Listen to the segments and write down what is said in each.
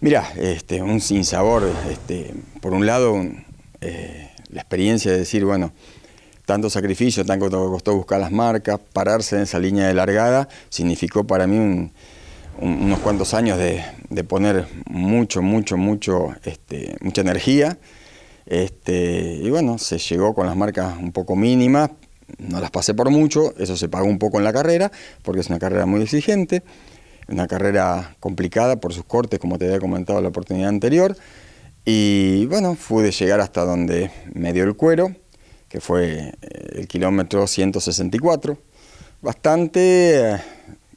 Mira, este, un sinsabor, este, por un lado, eh, la experiencia de decir, bueno, tanto sacrificio, tanto costó buscar las marcas, pararse en esa línea de largada, significó para mí unos cuantos años de, poner mucho, mucho, mucho, este, mucha energía. Este, y bueno, se llegó con las marcas un poco mínimas, no las pasé por mucho, eso se pagó un poco en la carrera, porque es una carrera muy exigente una carrera complicada por sus cortes, como te había comentado la oportunidad anterior. Y bueno, pude llegar hasta donde me dio el cuero, que fue eh, el kilómetro 164. Bastante eh,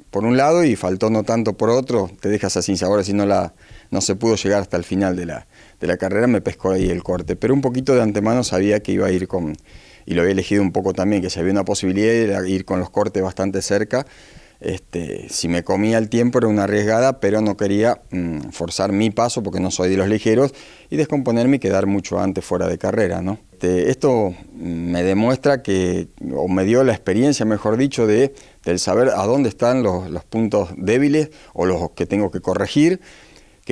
por un lado y faltó no tanto por otro, te dejas así ahora si no, la, no se pudo llegar hasta el final de la, de la carrera, me pescó ahí el corte. Pero un poquito de antemano sabía que iba a ir con, y lo había elegido un poco también, que si había una posibilidad de ir con los cortes bastante cerca este, si me comía el tiempo era una arriesgada, pero no quería mm, forzar mi paso porque no soy de los ligeros y descomponerme y quedar mucho antes fuera de carrera. ¿no? Este, esto mm, me demuestra que, o me dio la experiencia, mejor dicho, de, del saber a dónde están los, los puntos débiles o los que tengo que corregir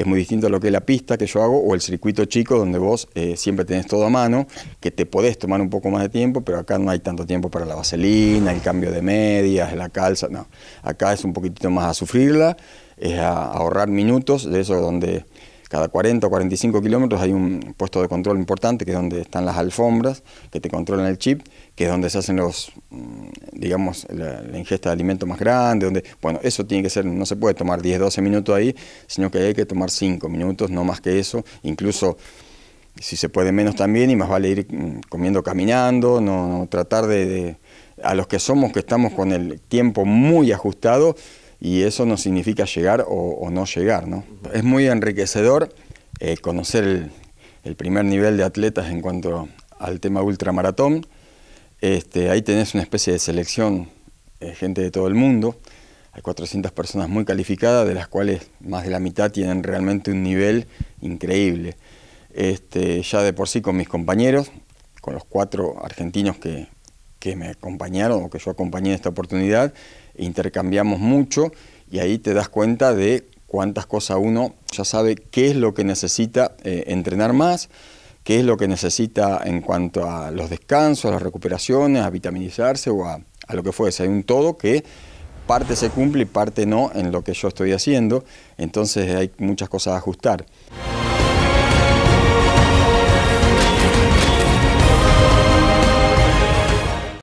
es muy distinto a lo que es la pista que yo hago, o el circuito chico donde vos eh, siempre tenés todo a mano, que te podés tomar un poco más de tiempo, pero acá no hay tanto tiempo para la vaselina, el cambio de medias, la calza, no. Acá es un poquitito más a sufrirla, es a ahorrar minutos, de eso donde cada 40 o 45 kilómetros hay un puesto de control importante, que es donde están las alfombras, que te controlan el chip, que es donde se hacen los, mm, digamos, la, ingesta de alimento más grande, donde, bueno, eso tiene que ser, no se puede tomar 10, 12 minutos ahí, sino que hay que tomar 5 minutos, no más que eso, incluso si se puede menos también, y más vale ir mm, comiendo caminando, no, tratar de, a los que somos que estamos con el tiempo muy ajustado, y eso no significa llegar o, no llegar. ¿no? Es muy enriquecedor eh, conocer el, primer nivel de atletas en cuanto al tema ultramaratón. Este, ahí tenés una especie de selección, eh, gente de todo el mundo. Hay 400 personas muy calificadas, de las cuales más de la mitad tienen realmente un nivel increíble. Este, ya de por sí con mis compañeros, con los cuatro argentinos que que me acompañaron o que yo acompañé en esta oportunidad, intercambiamos mucho y ahí te das cuenta de cuántas cosas uno ya sabe qué es lo que necesita eh, entrenar más, qué es lo que necesita en cuanto a los descansos, a las recuperaciones, a vitaminizarse o a, a lo que fuese. Hay un todo que parte se cumple y parte no en lo que yo estoy haciendo, entonces hay muchas cosas a ajustar.